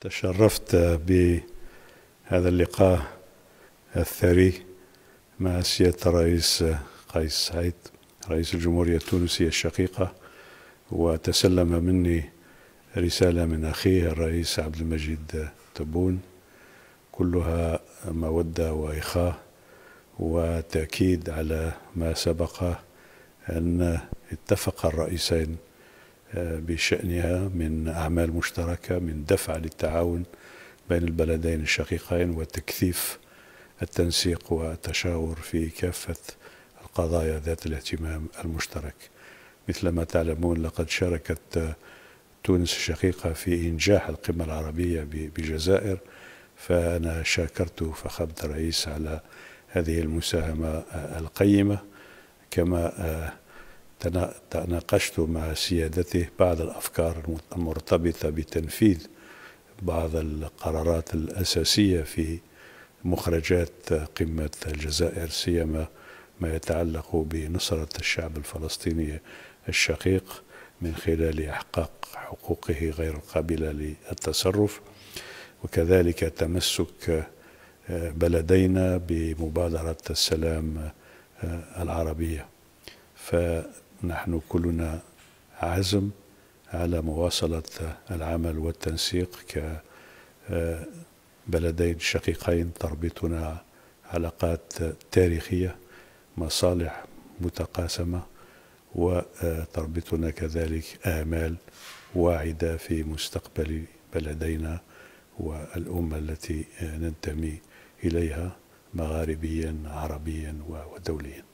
تشرفت بهذا اللقاء الثري مع سيادة الرئيس قيس سعيد رئيس الجمهورية التونسية الشقيقة وتسلم مني رسالة من أخيه الرئيس عبد المجيد تبون كلها مودة وإخاء وتأكيد على ما سبق أن اتفق الرئيسين بشأنها من أعمال مشتركة من دفع للتعاون بين البلدين الشقيقين وتكثيف التنسيق والتشاور في كافة القضايا ذات الاهتمام المشترك مثل ما تعلمون لقد شاركت تونس الشقيقة في إنجاح القمة العربية بجزائر فأنا شاكرت فخامة الرئيس على هذه المساهمة القيمة كما تناقشت مع سيادته بعض الأفكار المرتبطة بتنفيذ بعض القرارات الأساسية في مخرجات قمة الجزائر سيما ما يتعلق بنصرة الشعب الفلسطيني الشقيق من خلال إحقاق حقوقه غير القابلة للتصرف وكذلك تمسك بلدينا بمبادرة السلام العربية ف نحن كلنا عزم على مواصلة العمل والتنسيق كبلدين آه، شقيقين تربطنا علاقات تاريخية مصالح متقاسمة وتربطنا آه، كذلك آمال واعدة في مستقبل بلدينا والأمة التي آه، ننتمي إليها مغاربيا عربيا ودوليا